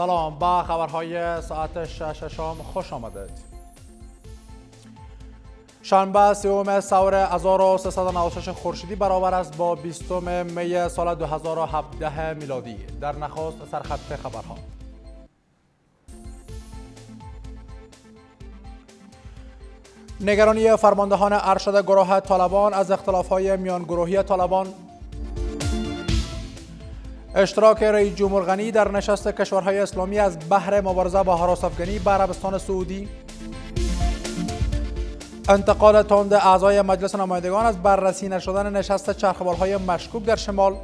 سلام با خبرهای ساعت شش شام خوش آمدید شنبه سیوم سور 1396 خورشیدی برابر است با 20 می سال 2017 میلادی در نخست سرخط خبرها نگرانی فرماندهان ارشد گروه طالبان از اختلافهای میان گروهی طالبان اشتراک رئیس جمهور غنی در نشست کشورهای اسلامی از بحر مبارزه با حراس افغانی به عربستان سعودی انتقال تند اعضای مجلس نمایندگان از بررسی نشدن نشست چرخبالهای مشکوک در شمال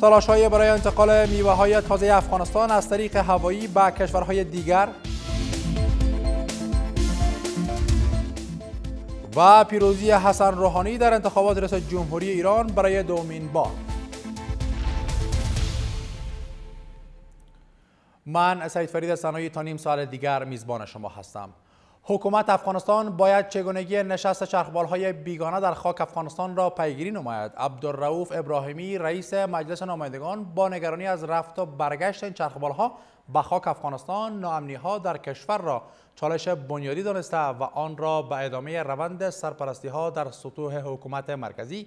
تلاش برای انتقال میوه های تازه افغانستان از طریق هوایی به کشورهای دیگر و پیروزی حسن روحانی در انتخابات ریاست جمهوری ایران برای دومین بار من سعید فرید صنای تا نیم سال دیگر میزبان شما هستم حکومت افغانستان باید چگونگی نشست چرخبالهای بیگانه در خاک افغانستان را پیگیری نماید عبدالرعوف ابراهیمی رئیس مجلس نمایندگان با نگرانی از رفت و برگشت این چرخبالها به خاک افغانستان ناامنیها در کشور را چالش بنیادی دانسته و آن را به ادامه روند سرپرستی ها در سطوح حکومت مرکزی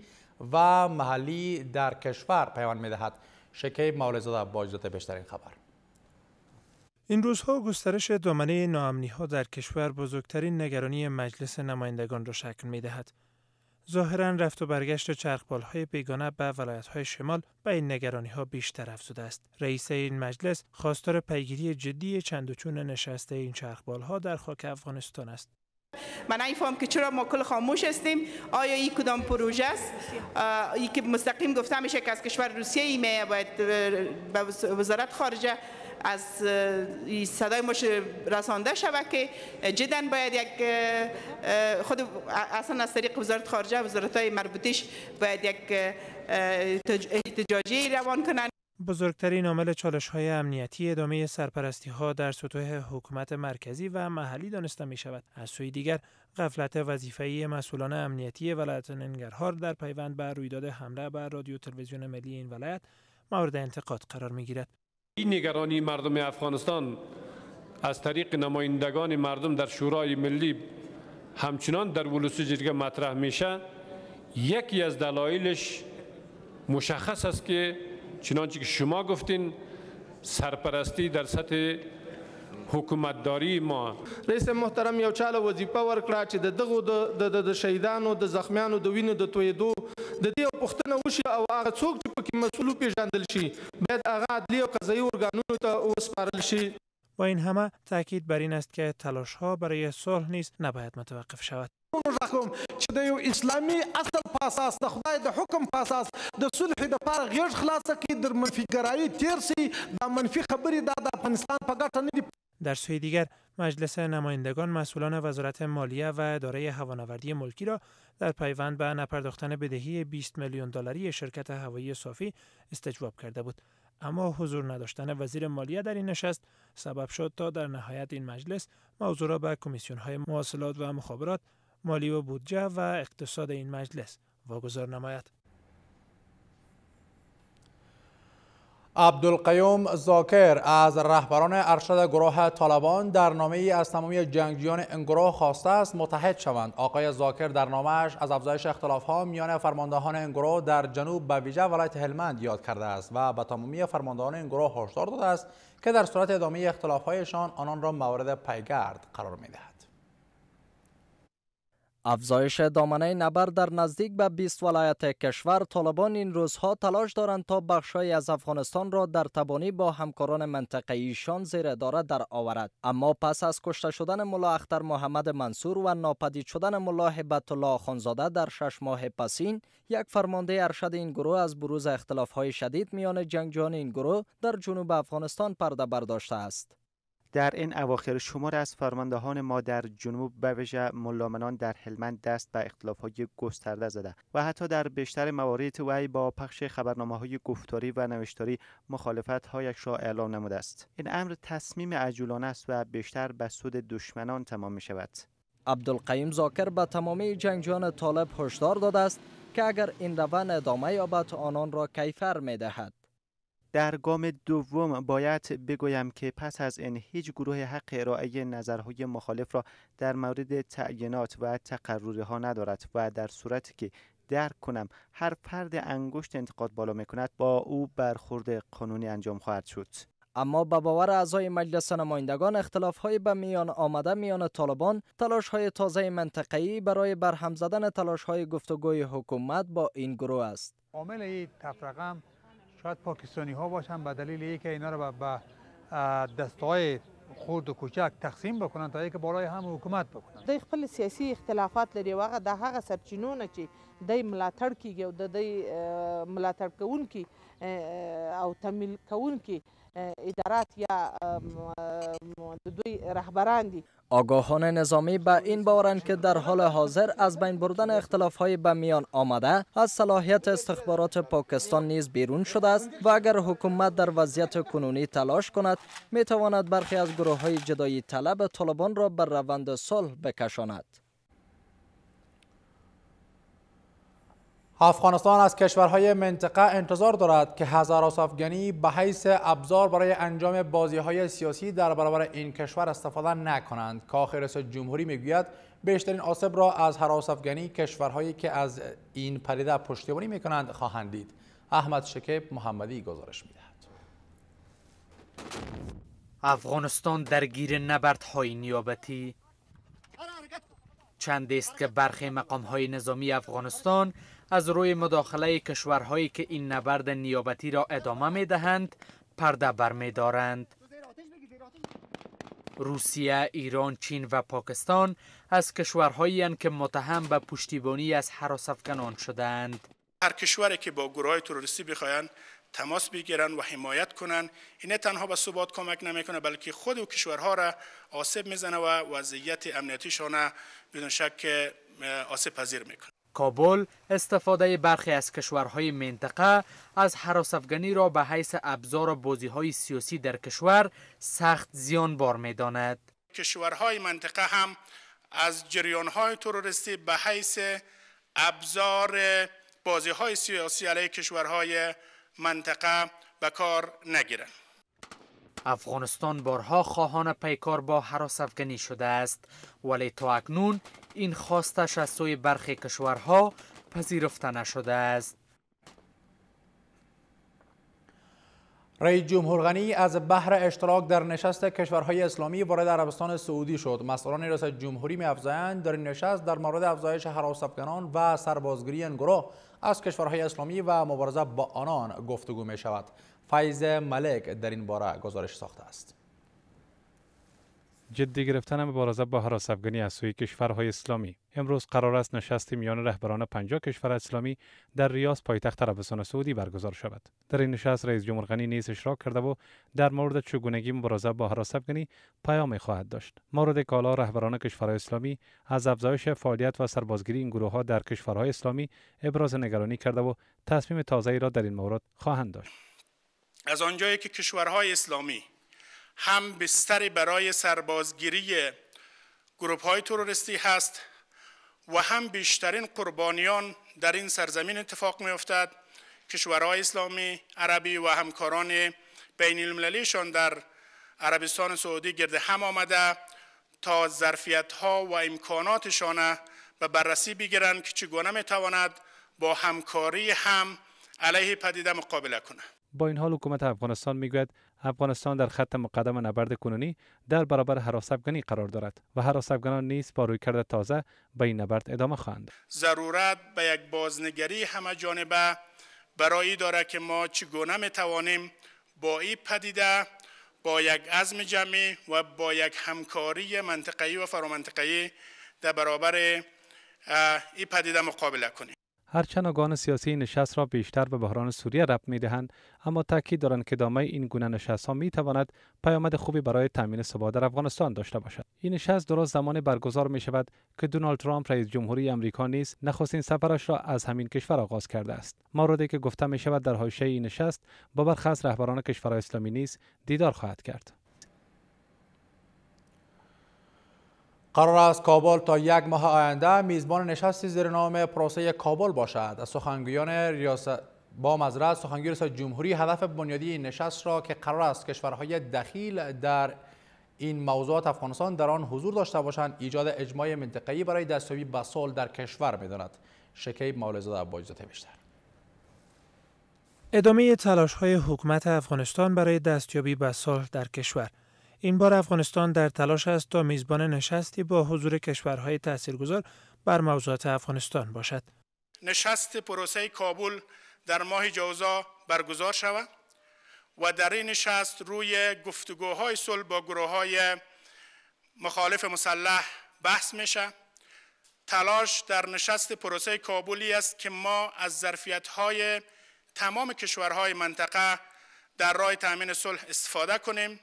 و محلی در کشور پیوند میدهد شکیب مولزاده با اجازات بیشترین خبر این روزها گسترش دامنه ناامنی ها در کشور بزرگترین نگرانی مجلس نمایندگان را شکل می دهد. ظاهرا رفت و برگشت چرخبالهای بیگانه به های شمال به این نگرانی ها بیشتر افزوده است رئیس این مجلس خواستار پیگیری جدی چند و چون نشسته این ها در خاک افغانستان است من فهم که چرا ما کل خاموش هستیم آیا این کدام پروژه است ای که مستقیم گفته میشه که از کشور روسیه ای باید به وزارت خارجه از صدای مش رسانده شود که جدا باید یک خود اصلا از طریق وزارت خارجه وزارت های مربوطش باید یک احتجاجی روان کنند بزرگترین عامل چالش های امنیتی ادامه سرپرستی ها در سطوح حکومت مرکزی و محلی دانسته می شود. از سوی دیگر غفلت وظیفه‌ای مسئولان امنیتی ولایت ننگرهار در پیوند بر رویداد حمله بر رادیو تلویزیون ملی این ولایت مورد انتقاد قرار می گیرد. این نگرانی مردم افغانستان از طریق نمایندگان مردم در شورای ملی همچنان در ولوس جرگه مطرح میشه یکی از دلایلش مشخص است که چنانچه که شما گفتین سرپرستی در سطح حکومتداری ما رئیس محترم یو چاله وظیفه ورکړه چې د دغو د شهیدانو د زخمیانو د وینو د تویدو د دې پوښتنه وشي او هغه څوک چې پکې مسؤل پیژندل شي باید هغه عدلی او قضایی ارګانونو ته وسپارل شي و این همه تاکید بر این است که تلاش ها برای صلح نیز نباید متوقف شود کوم چې د یو اسلامي اصل په اساس د خدای د حکم په اساس د صلح د پاره غیر خلاصه کې در منفي ګرایي تیر سي د منفي خبرې د افغانستان په ګټه نه دي در سوی دیگر مجلس نمایندگان مسئولان وزارت مالیه و اداره هوانوردی ملکی را در پیوند به نپرداختن بدهی 20 میلیون دلاری شرکت هوایی صافی استجواب کرده بود اما حضور نداشتن وزیر مالیه در این نشست سبب شد تا در نهایت این مجلس موضوع را به کمیسیون های مواصلات و مخابرات مالی و بودجه و اقتصاد این مجلس واگذار نماید عبدالقیوم زاکر از رهبران ارشد گروه طالبان در نامه ای از تمامی جنگجویان این گروه خواسته است متحد شوند آقای زاکر در نامش از افزایش اختلاف ها میان فرماندهان این گروه در جنوب به ویژه ولایت هلمند یاد کرده است و به تمامی فرماندهان این گروه هشدار داده است که در صورت ادامه اختلاف هایشان آنان را مورد پیگرد قرار میدهد افزایش دامنه نبرد در نزدیک به 20 ولایت کشور طالبان این روزها تلاش دارند تا بخشهایی از افغانستان را در تبانی با همکاران منطقه ایشان زیر اداره در آورد اما پس از کشته شدن ملا اختر محمد منصور و ناپدید شدن ملا حبت الله خانزاده در شش ماه پسین یک فرمانده ارشد این گروه از بروز اختلاف های شدید میان جنگجویان این گروه در جنوب افغانستان پرده برداشته است در این اواخر شمار از فرماندهان ما در جنوب به ملامنان در هلمند دست به های گسترده زده و حتی در بیشتر موارد وی با پخش خبرنامه های گفتاری و نوشتاری مخالفت هایش را اعلام نموده است این امر تصمیم عجولانه است و بیشتر به سود دشمنان تمام می شود عبدالقیم زاکر به تمامی جنگجویان طالب هشدار داده است که اگر این روند ادامه یابد آنان را کیفر می دهد در گام دوم باید بگویم که پس از این هیچ گروه حق ارائه نظرهای مخالف را در مورد تعیینات و تقرره ها ندارد و در صورتی که درک کنم هر فرد انگشت انتقاد بالا میکند با او برخورد قانونی انجام خواهد شد اما به باور اعضای مجلس نمایندگان اختلافهای به میان آمده میان طالبان های تازه منطقه‌ای برای برهم زدن های گفتگوی حکومت با این گروه است عامل تفرقه شاید پاکستانی ها باشن به دلیل اینکه اینا رو به دسته های خرد و کوچک تقسیم بکنن تا اینکه بالای هم حکومت بکنن د خپل سیاسي اختلافات لري واغه د هغه سرچینونه چې د ملاتړ کیږي او د د ملاتړ کوونکی او تمویل کوونکی ادارات یا د دوی رهبران دي آگاهان نظامی به این باورند که در حال حاضر از بین بردن اختلافهای به میان آمده از صلاحیت استخبارات پاکستان نیز بیرون شده است و اگر حکومت در وضعیت کنونی تلاش کند می تواند برخی از گروه های جدایی طلب طالبان را بر روند صلح بکشاند افغانستان از کشورهای منطقه انتظار دارد که هزار افغانی به حیث ابزار برای انجام بازی های سیاسی در برابر این کشور استفاده نکنند کاخ رئیس جمهوری میگوید بیشترین آسیب را از هراس افغانی کشورهایی که از این پریده پشتیبانی میکنند خواهند دید احمد شکیب محمدی گزارش میدهد افغانستان درگیر های نیابتی چند است که برخی مقام های نظامی افغانستان از روی مداخله کشورهایی که این نبرد نیابتی را ادامه می دهند پرده بر دارند. روسیه، ایران، چین و پاکستان از کشورهایی که متهم به پشتیبانی از افکنان شدند. هر کشوری که با گروه های تروریستی بخواهند تماس بگیرند و حمایت کنند اینه تنها به ثبات کمک نمیکنه بلکه خود و کشورها را آسیب میزنه و وضعیت امنیتیشان بدون شک آسیب پذیر میکنه کابل استفاده برخی از کشورهای منطقه از حراس افغانی را به حیث ابزار بازی های سیاسی در کشور سخت زیان بار می داند. کشورهای منطقه هم از جریان های تروریستی به حیث ابزار بازی های سیاسی علیه کشورهای منطقه به کار نگیرند. افغانستان بارها خواهان پیکار با حراس افغانی شده است ولی تا اکنون این خواستش از سوی برخی کشورها پذیرفته نشده است رئیس جمهور غنی از بحر اشتراک در نشست کشورهای اسلامی وارد عربستان سعودی شد مسئولان ریاست جمهوری می در نشست در مورد افزایش حراس افغانان و سربازگیری گروه از کشورهای اسلامی و مبارزه با آنان گفتگو می شود فیض ملک در این باره گزارش ساخته است جدی گرفتن مبارزه با حراس افغانی از سوی کشورهای اسلامی امروز قرار است نشست میان رهبران 50 کشور اسلامی در ریاض پایتخت عربستان سعودی برگزار شود در این نشست رئیس جمهور غنی نیز اشراک کرده و در مورد چگونگی مبارزه با حراس افغانی پیامی خواهد داشت مورد کالا رهبران کشورهای اسلامی از افزایش فعالیت و سربازگیری این گروه در کشورهای اسلامی ابراز نگرانی کرده و تصمیم تازه‌ای را در این مورد خواهند داشت از آنجایی که کشورهای اسلامی هم بستر برای سربازگیری گروپ های تروریستی هست و هم بیشترین قربانیان در این سرزمین اتفاق می افتد کشورهای اسلامی عربی و همکاران بین المللیشان در عربستان سعودی گرد هم آمده تا ظرفیت ها و امکاناتشان به بررسی بگیرند که چگونه می تواند با همکاری هم علیه پدیده مقابله کنند با این حال حکومت افغانستان میگوید افغانستان در خط مقدم نبرد کنونی در برابر افغانی قرار دارد و حراسبگنان نیز با رویکرد تازه به این نبرد ادامه خواهند ضرورت به یک بازنگری همه جانبه برای داره که ما چگونه می توانیم با این پدیده با یک عزم جمعی و با یک همکاری منطقی و فرامنطقی در برابر این پدیده مقابله کنیم هرچند آگان سیاسی این نشست را بیشتر به بحران سوریه ربط می دهند اما تاکید دارند که دامه این گونه نشست ها می تواند پیامد خوبی برای تامین ثبات در افغانستان داشته باشد این نشست درست زمان برگزار می شود که دونالد ترامپ رئیس جمهوری آمریکا نیز نخستین سفرش را از همین کشور آغاز کرده است موردی که گفته می شود در حاشیه این نشست با برخی رهبران کشورهای اسلامی نیز دیدار خواهد کرد قرار است کابل تا یک ماه آینده میزبان نشستی زیر نام پروسه کابل باشد از سخنگویان ریاست با مزرعه سخنگوی ریاست جمهوری هدف بنیادی این نشست را که قرار است کشورهای دخیل در این موضوعات افغانستان در آن حضور داشته باشند ایجاد اجماع منطقه‌ای برای دستیابی به صلح در کشور می‌داند. شکیب مولزاد عباجزاده بیشتر ادامه تلاش های حکومت افغانستان برای دستیابی به صلح در کشور این بار افغانستان در تلاش است تا میزبان نشستی با حضور کشورهای تاثیرگذار بر موضوعات افغانستان باشد. نشست پروسه کابل در ماه جوزا برگزار شود و در این نشست روی گفتگوهای صلح با گروه های مخالف مسلح بحث میشه تلاش در نشست پروسه کابلی است که ما از ظرفیت های تمام کشورهای منطقه در راه تامین صلح استفاده کنیم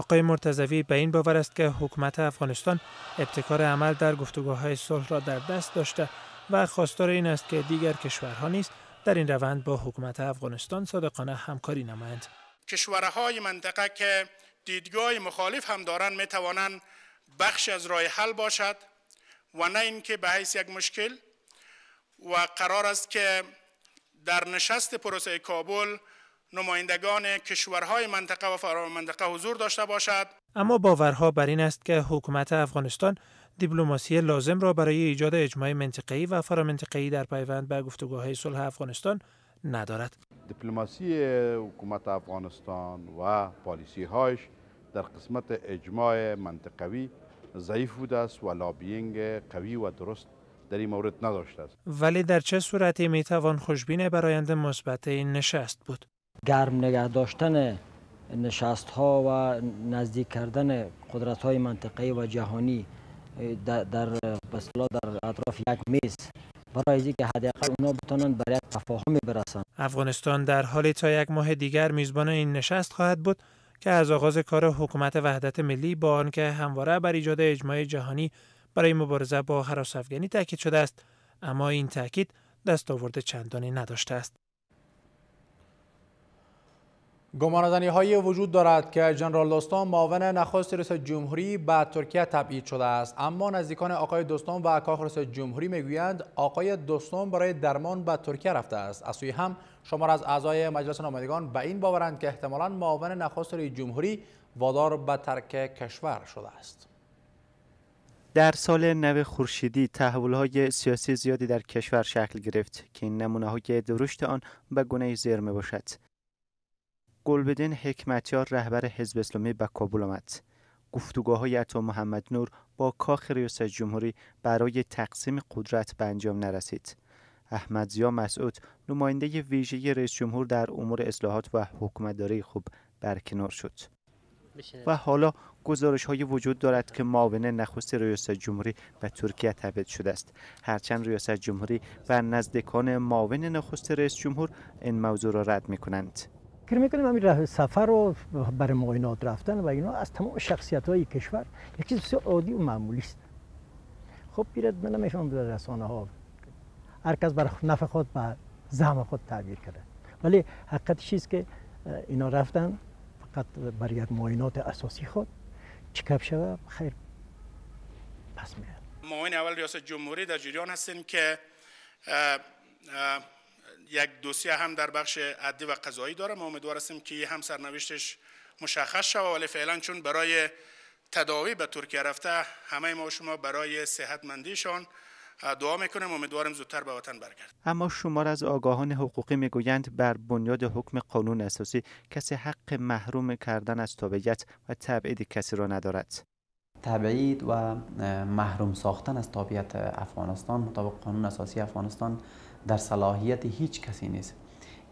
آقای مرتضوی به این باور است که حکومت افغانستان ابتکار عمل در گفتگوهای صلح را در دست داشته و خواستار این است که دیگر کشورها نیز در این روند با حکومت افغانستان صادقانه همکاری نمایند کشورهای منطقه که دیدگاه مخالف هم دارند می توانند بخش از راه حل باشد و نه اینکه به حیث یک مشکل و قرار است که در نشست پروسه کابل نمایندگان کشورهای منطقه و فرار منطقه حضور داشته باشد اما باورها بر این است که حکومت افغانستان دیپلماسی لازم را برای ایجاد اجماع منطقه‌ای و فرامنطقه‌ای در پیوند به گفتگوهای صلح افغانستان ندارد دیپلماسی حکومت افغانستان و پالیسی هایش در قسمت اجماع منطقوی ضعیف بوده است و لابینگ قوی و درست در این مورد نداشته است ولی در چه صورتی میتوان توان خوشبین برایند مثبت این نشست بود گرم نگه داشتن نشست ها و نزدیک کردن قدرت های منطقه و جهانی در در اطراف یک میز برای اینکه حداقل اونا بتانند برای تفاهم برسند افغانستان در حالی تا یک ماه دیگر میزبان این نشست خواهد بود که از آغاز کار حکومت وحدت ملی با آنکه همواره بر ایجاد اجماع جهانی برای مبارزه با حراس افغانی تاکید شده است اما این تاکید دستاورد چندانی نداشته است گمانزنی های وجود دارد که جنرال دوستان معاون نخست رئیس جمهوری به ترکیه تبعید شده است اما نزدیکان آقای دوستان و کاخ رئیس جمهوری میگویند آقای دوستان برای درمان به ترکیه رفته است از سوی هم شمار از اعضای مجلس نمایندگان به این باورند که احتمالا معاون نخست رئیس جمهوری وادار به ترک کشور شده است در سال نو خورشیدی تحول های سیاسی زیادی در کشور شکل گرفت که این نمونه های درشت آن به گونه زیر می باشد. گلبدین حکمتیار رهبر حزب اسلامی به کابل آمد گفتگاه های عطا محمد نور با کاخ ریاست جمهوری برای تقسیم قدرت به انجام نرسید زیا مسعود نماینده ویژه رئیس جمهور در امور اصلاحات و حکومتداری خوب برکنار شد و حالا گزارش های وجود دارد که معاون نخست ریاست جمهوری به ترکیه تبعید شده است هرچند ریاست جمهوری و نزدیکان معاون نخست رئیس جمهور این موضوع را رد می کنند فکر میکنیم همین سفر و برای معاینات رفتن و اینا از تمام شخصیت های کشور یک چیز بسیار عادی و معمولی است خب بیرد من نمیشون در رسانه ها هر کس بر نفع خود به زحم خود تعبیر کرده ولی حقیقت چیز که اینا رفتن فقط برای یک معاینات اساسی خود چکب شوه خیر پس میاد معاین اول ریاست جمهوری در جریان هستیم که یک دوسیه هم در بخش عدی و قضایی دارم امیدوار هستیم که هم سرنوشتش مشخص شوه ولی فعلا چون برای تداوی به ترکیه رفته همه ما شما برای صحتمندیشان دعا میکنیم امیدوارم زودتر به وطن برگرد اما شمار از آگاهان حقوقی میگویند بر بنیاد حکم قانون اساسی کسی حق محروم کردن از تابعیت و تبعید کسی را ندارد تبعید و محروم ساختن از تابعیت افغانستان مطابق قانون اساسی افغانستان در صلاحیت هیچ کسی نیست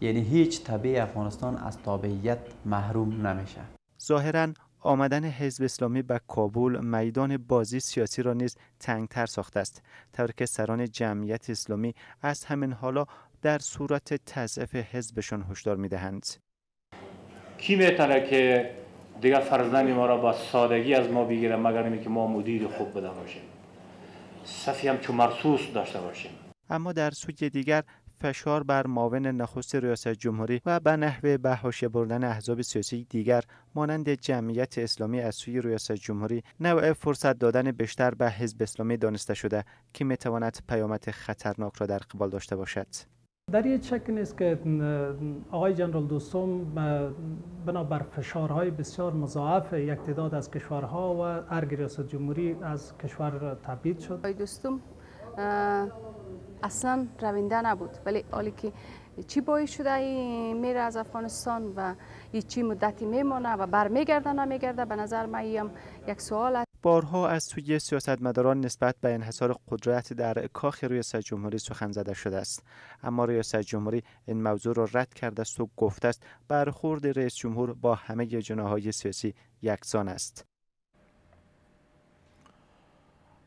یعنی هیچ طبیع افغانستان از تابعیت محروم نمیشه ظاهرا آمدن حزب اسلامی به کابل میدان بازی سیاسی را نیز تنگتر ساخته است طور که سران جمعیت اسلامی از همین حالا در صورت تضعیف حزبشان هشدار میدهند کی میتونه که دیگر فرزند ما را با سادگی از ما بگیره مگر اینکه ما مدیر خوب بده باشیم صفی هم چون مرسوس داشته باشیم اما در سوی دیگر فشار بر معاون نخست ریاست جمهوری و به نحو به حاشیه بردن احزاب سیاسی دیگر مانند جمعیت اسلامی از سوی ریاست جمهوری نوع فرصت دادن بیشتر به حزب اسلامی دانسته شده که میتواند پیامت خطرناک را در قبال داشته باشد در یک شک نیست که آقای جنرال دوستوم بنابر فشارهای بسیار مضاعف یک تعداد از کشورها و ارگ ریاست جمهوری از کشور تبعید شد آقای دوستوم اصلا روینده نبود ولی حالی که چی باعث شده میره از افغانستان و چی مدتی میمانه و برمیگرده نمیگرده به نظر من یک سوال بارها از سوی سیاستمداران نسبت به انحصار قدرت در کاخ ریاست جمهوری سخن زده شده است اما ریاست جمهوری این موضوع را رد کرده است و گفته است برخورد رئیس جمهور با همه جناهای سیاسی یکسان است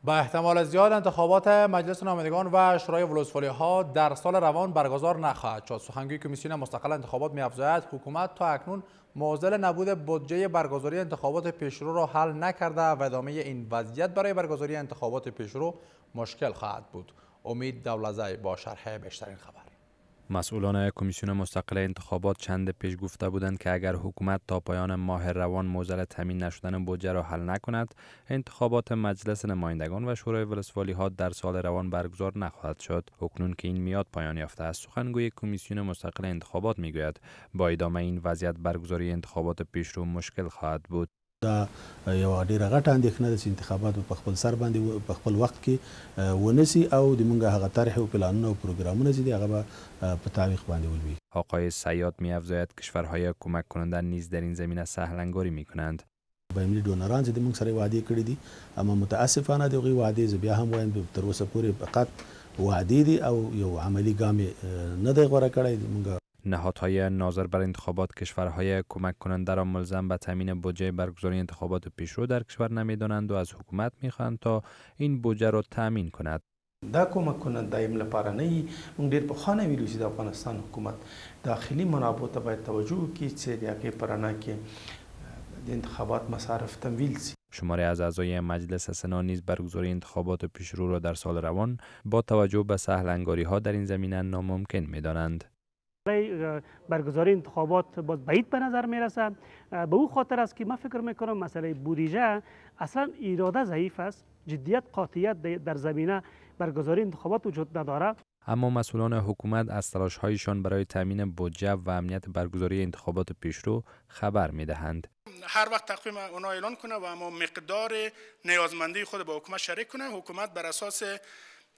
با احتمال زیاد انتخابات مجلس نمایندگان و شورای ولسوالی ها در سال روان برگزار نخواهد شد سخنگوی کمیسیون مستقل انتخابات می افزاید حکومت تا اکنون معضل نبود بودجه برگزاری انتخابات پیشرو را حل نکرده و ادامه این وضعیت برای برگزاری انتخابات پیشرو مشکل خواهد بود امید دولزه با شرح بیشترین خبر مسئولان کمیسیون مستقل انتخابات چند پیش گفته بودند که اگر حکومت تا پایان ماه روان موزل تمین نشدن بودجه را حل نکند انتخابات مجلس نمایندگان و شورای ولسوالی ها در سال روان برگزار نخواهد شد اکنون که این میاد پایان یافته است سخنگوی کمیسیون مستقل انتخابات میگوید با ادامه این وضعیت برگزاری انتخابات پیشرو مشکل خواهد بود دا یو ډیره غټه اندېښنه ده چې انتخابات په خپل سر باندې په خپل وخت کې ونسی او د موږ هغه طرح او پلانونه او پروګرامونه چې دی هغه به په تعویق باندې ولوي آقای سیاد میافزاید کشورهای کمک کننده نیز در این زمینه سهلنگاری می کنند بینلی ډونران چې موږ سره وعده کړې دي اما متاسفانه دغه وعده ز بیا هم وایم تر اوسه پورې فقط وعده دي او یو عملی ګام نه دی غوړه کړی موږ نهادهای ناظر بر انتخابات کشورهای کمک کننده را ملزم به تامین بودجه برگزاری انتخابات پیشرو در کشور نمیدانند و از حکومت میخواهند تا این بودجه را تامین کند دا کومک ایم لپاره نه موږ ډېر پخوانی د افغانستان حکومت داخلي منابعو ته باید توجه وکړي چې د هغې کې د انتخابات مصارف تمویل سي شماره از اعضای مجلس سنا نیز برگزاری انتخابات پیشرو را در سال روان با توجه به سهل انگاری ها در این زمینه ناممکن می برگزاری انتخابات باز بعید به نظر می به او خاطر است که من فکر می مسئله بودیجه اصلا اراده ضعیف است جدیت قاطیت در زمینه برگزاری انتخابات وجود نداره اما مسئولان حکومت از هایشان برای تامین بودجه و امنیت برگزاری انتخابات پیشرو خبر می هر وقت تقویم اونا اعلان کنه و اما مقدار نیازمندی خود با حکومت شریک کنه حکومت بر اساس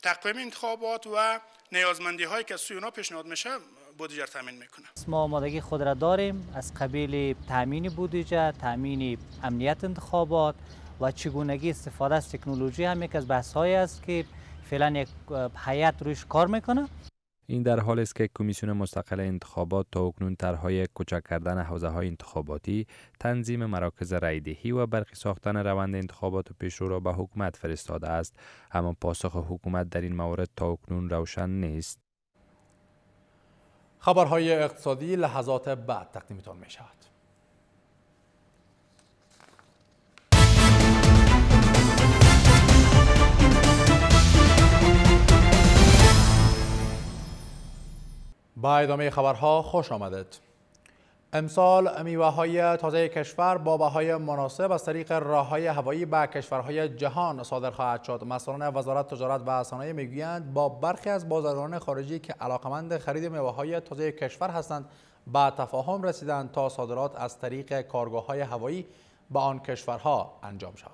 تقویم انتخابات و نیازمندی هایی که از سوی اونا پیشنهاد میشه بودجه تامین میکنه ما آمادگی خود را داریم از قبیل تامین بودجه تامین امنیت انتخابات و چگونگی استفاده از تکنولوژی هم یک از بحث هایی است که فعلا یک حیات روش کار میکنه این در حال است که کمیسیون مستقل انتخابات تا اکنون طرحهای کوچک کردن حوزه های انتخاباتی، تنظیم مراکز رایدهی و برقی ساختن روند انتخابات پیشرو را به حکومت فرستاده است، اما پاسخ حکومت در این موارد تا اکنون روشن نیست. خبرهای اقتصادی لحظات بعد تقدیمتان می شود. با ادامه خبرها خوش آمدید. امسال میوه های تازه کشور با بهای مناسب از طریق راه های هوایی به کشورهای جهان صادر خواهد شد. مسئولان وزارت تجارت و صنایع میگویند با برخی از بازرگانان خارجی که علاقمند خرید میوه های تازه کشور هستند با تفاهم رسیدند تا صادرات از طریق کارگاه های هوایی به آن کشورها انجام شود.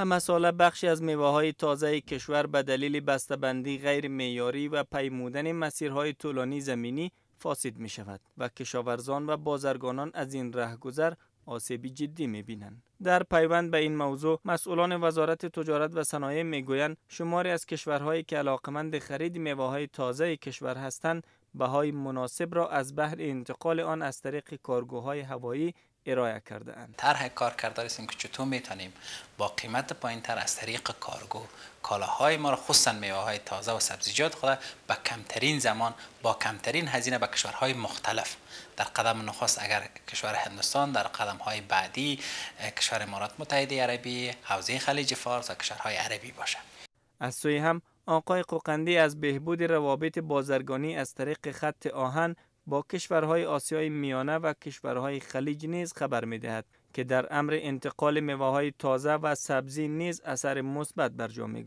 همساله بخشی از میوه های تازه کشور به دلیل بسته‌بندی غیر معیاری و پیمودن مسیرهای طولانی زمینی فاسد می شود و کشاورزان و بازرگانان از این رهگذر آسیبی جدی می بینند. در پیوند به این موضوع مسئولان وزارت تجارت و صنایع میگویند شماری از کشورهایی که علاقمند خرید های تازه کشور هستند بهای مناسب را از بحر انتقال آن از طریق کارگوهای هوایی ارائه کرده اند طرح کرده است که چطور میتونیم با قیمت پایین تر از طریق کارگو کالاهای ما را خصوصا میوه های تازه و سبزیجات خود با کمترین زمان با کمترین هزینه به کشورهای مختلف در قدم نخست اگر کشور هندوستان در قدم های بعدی کشور امارات متحده عربی حوزه خلیج فارس و کشورهای عربی باشد از سوی هم آقای قوقندی از بهبود روابط بازرگانی از طریق خط آهن با کشورهای آسیای میانه و کشورهای خلیج نیز خبر می که در امر انتقال میوه های تازه و سبزی نیز اثر مثبت بر جا می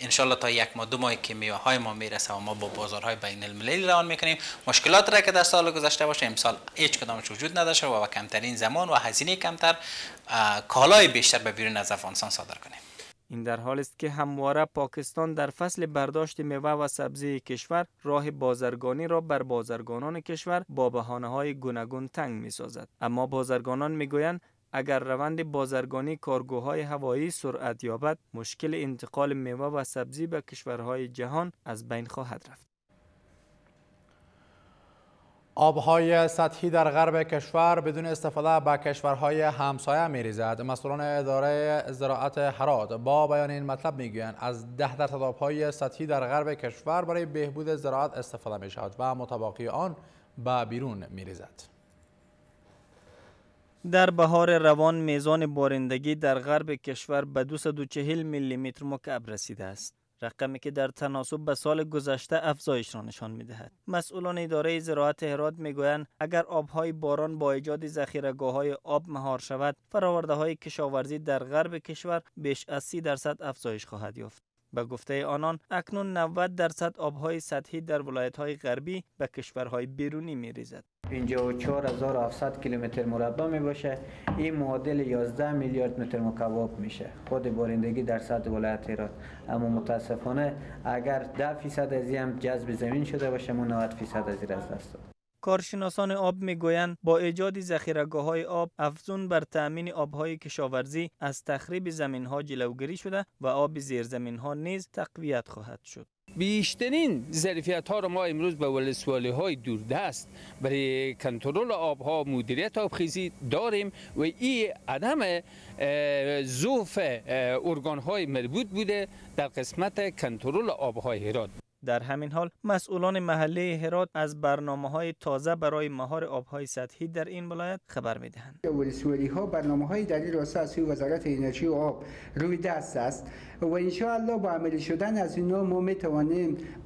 انشالله تا یک ماه دو ماه که میوه های ما میرسه و ما با بازارهای بین المللی روان میکنیم مشکلات را که در سال گذشته باشه امسال هیچ کدامش وجود نداشته و با کمترین زمان و هزینه کمتر کالای بیشتر به بیرون از افغانستان صادر کنیم این در حال است که همواره پاکستان در فصل برداشت میوه و سبزی کشور راه بازرگانی را بر بازرگانان کشور با بهانه های گوناگون تنگ می سازد. اما بازرگانان می گویند اگر روند بازرگانی کارگوهای هوایی سرعت یابد مشکل انتقال میوه و سبزی به کشورهای جهان از بین خواهد رفت آبهای سطحی در غرب کشور بدون استفاده به کشورهای همسایه می ریزد. مسئولان اداره زراعت هراد با بیان این مطلب می گویند از ده درصد آبهای سطحی در غرب کشور برای بهبود زراعت استفاده می شود و متباقی آن به بیرون می ریزد. در بهار روان میزان بارندگی در غرب کشور به 240 میلی متر مکعب رسیده است. رقمی که در تناسب به سال گذشته افزایش را نشان میدهد مسئولان اداره زراعت هرات میگویند اگر آبهای باران با ایجاد های آب مهار شود فراورده های کشاورزی در غرب کشور بیش از 30 درصد افزایش خواهد یافت به گفته آنان اکنون 90 درصد آبهای سطحی در ولایت های غربی به کشورهای بیرونی می ریزد. 54700 کیلومتر مربع می باشه این معادل 11 میلیارد متر مکعب میشه خود بارندگی در صد ولایت را اما متاسفانه اگر 10 فیصد از هم جذب زمین شده باشه ما 90 فیصد از دست داد کارشناسان آب میگویند با ایجاد ذخیرگاه های آب افزون بر تأمین آبهای کشاورزی از تخریب زمین ها جلوگیری شده و آب زمین ها نیز تقویت خواهد شد بیشترین ظرفیت ها را ما امروز به ولسوالی های دوردست برای کنترل آبها مدیریت آبخیزی داریم و این عدم ضعف ارگان های مربوط بوده در قسمت کنترل های هرات در همین حال مسئولان محله هرات از برنامه های تازه برای مهار آبهای سطحی در این ولایت خبر میدهند. ولسوالی ها برنامه های در این از وزارت انرژی و آب روی دست است و ان با عملی شدن از اینا ما می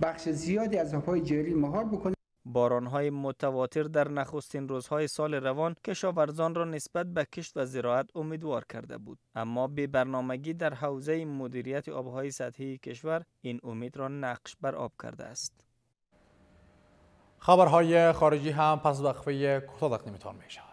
بخش زیادی از آبهای جاری مهار بکنیم بارانهای متواتر در نخستین روزهای سال روان کشاورزان را نسبت به کشت و زراعت امیدوار کرده بود اما بی برنامگی در حوزه مدیریت آبهای سطحی کشور این امید را نقش بر آب کرده است خبرهای خارجی هم پس وقفه کوتاه تقدیمتان میشه.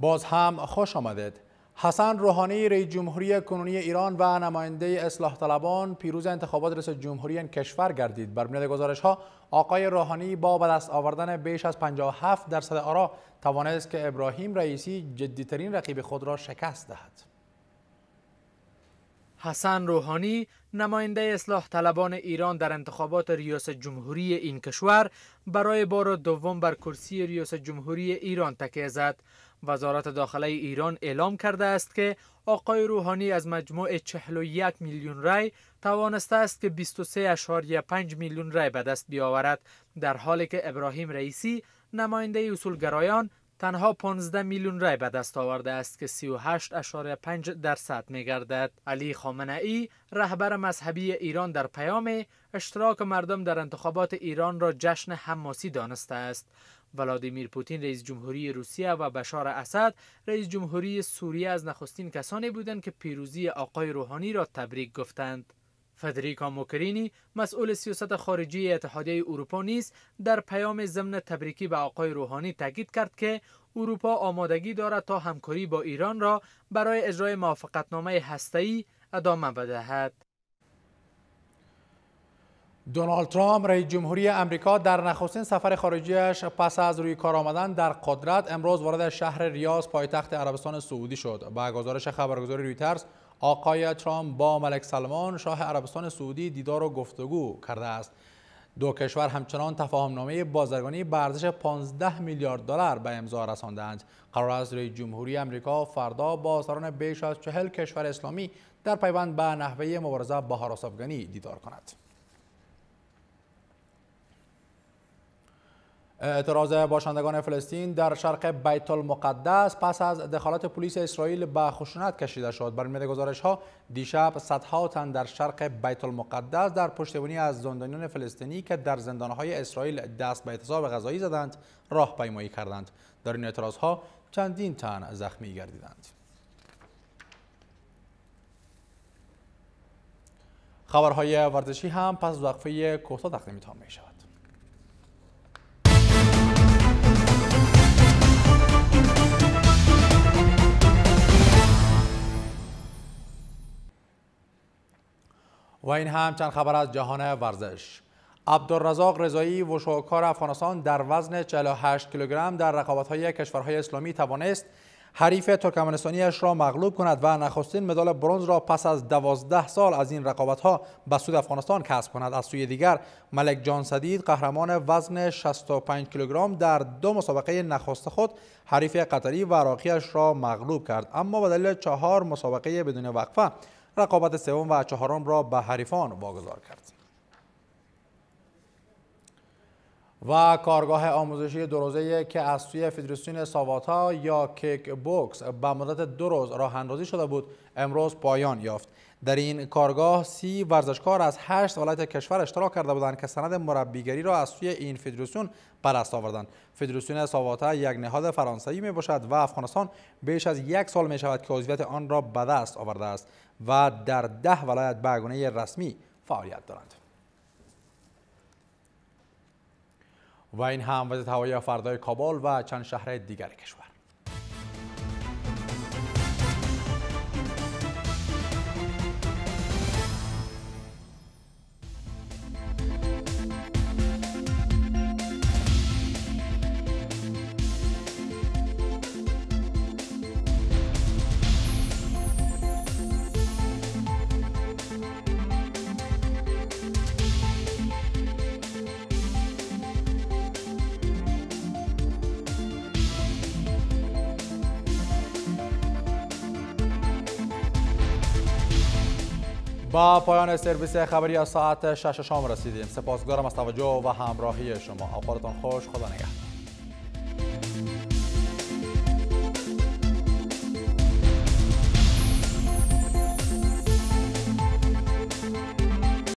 باز هم خوش آمدید حسن روحانی رئیس جمهوری کنونی ایران و نماینده اصلاح طلبان پیروز انتخابات ریاست جمهوری این کشور گردید بر بنیاد گزارش ها آقای روحانی با به آوردن بیش از 57 درصد آرا توانست که ابراهیم رئیسی جدیترین رقیب خود را شکست دهد حسن روحانی نماینده اصلاح طلبان ایران در انتخابات ریاست جمهوری این کشور برای بار دوم بر کرسی ریاست جمهوری ایران تکیه زد وزارت داخله ایران اعلام کرده است که آقای روحانی از مجموع 41 میلیون رای توانسته است که 23.5 میلیون رای به دست بیاورد در حالی که ابراهیم رئیسی نماینده اصولگرایان تنها 15 میلیون رای به دست آورده است که 38.5 درصد می گردد. علی خامنه رهبر مذهبی ایران در پیام اشتراک مردم در انتخابات ایران را جشن حماسی دانسته است. ولادیمیر پوتین رئیس جمهوری روسیه و بشار اسد رئیس جمهوری سوریه از نخستین کسانی بودند که پیروزی آقای روحانی را تبریک گفتند. فدریکا موکرینی مسئول سیاست خارجی اتحادیه اروپا نیز در پیام ضمن تبریکی به آقای روحانی تاکید کرد که اروپا آمادگی دارد تا همکاری با ایران را برای اجرای موافقتنامه هسته‌ای ادامه بدهد. دونالد ترامپ رئیس جمهوری امریکا در نخستین سفر خارجیش پس از روی کار آمدن در قدرت امروز وارد شهر ریاض پایتخت عربستان سعودی شد با گزارش خبرگزاری رویترز آقای ترامپ با ملک سلمان شاه عربستان سعودی دیدار و گفتگو کرده است دو کشور همچنان تفاهمنامه بازرگانی به ارزش 15 میلیارد دلار به امضا رساندند قرار است رئیس جمهوری امریکا فردا با سران بیش از چهل کشور اسلامی در پیوند به نحوه مبارزه با دیدار کند اعتراض باشندگان فلسطین در شرق بیت المقدس پس از دخالت پلیس اسرائیل به خشونت کشیده شد بر میده گزارش ها دیشب صدها تن در شرق بیت المقدس در پشتیبانی از زندانیان فلسطینی که در زندانهای اسرائیل دست به اعتصاب غذایی زدند راهپیمایی کردند در این اعتراض ها چندین تن زخمی گردیدند خبرهای ورزشی هم پس از وقفه کوتاه تقدیمتان میشود می شود و این هم چند خبر از جهان ورزش عبدالرزاق رضایی و شوکار افغانستان در وزن 48 کیلوگرم در رقابت‌های کشورهای اسلامی توانست حریف ترکمنستانیش را مغلوب کند و نخستین مدال برونز را پس از 12 سال از این رقابت ها به سود افغانستان کسب کند از سوی دیگر ملک جان صدید قهرمان وزن 65 کیلوگرم در دو مسابقه نخست خود حریف قطری و عراقیش را مغلوب کرد اما به دلیل چهار مسابقه بدون وقفه رقابت سوم و چهارم را به حریفان واگذار کرد. و کارگاه آموزشی دو روزه که از سوی فدراسیون ساواتا یا کیک بوکس به مدت دو روز راه اندازی شده بود امروز پایان یافت در این کارگاه سی ورزشکار از هشت ولایت کشور اشتراک کرده بودند که سند مربیگری را از سوی این فدراسیون بر دست آوردند فدراسیون ساواتا یک نهاد فرانسوی می باشد و افغانستان بیش از یک سال می شود که عضویت آن را به دست آورده است و در ده ولایت به گونه رسمی فعالیت دارند و این هم وضعیت هوایی فردای کابل و چند شهر دیگر کشور با پایان سرویس خبری از ساعت 6 شام رسیدیم سپاسگزارم از توجه و همراهی شما اوقاتتان خوش خدا نگهدار